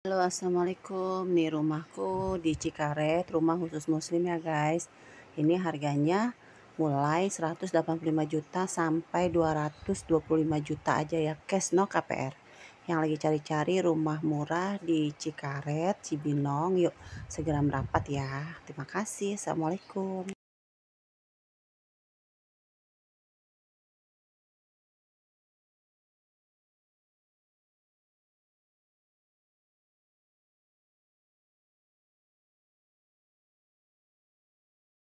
Halo assalamualaikum di rumahku di Cikaret rumah khusus muslim ya guys ini harganya mulai 185 juta sampai 225 juta aja ya cash no KPR yang lagi cari-cari rumah murah di Cikaret Cibinong yuk segera merapat ya terima kasih assalamualaikum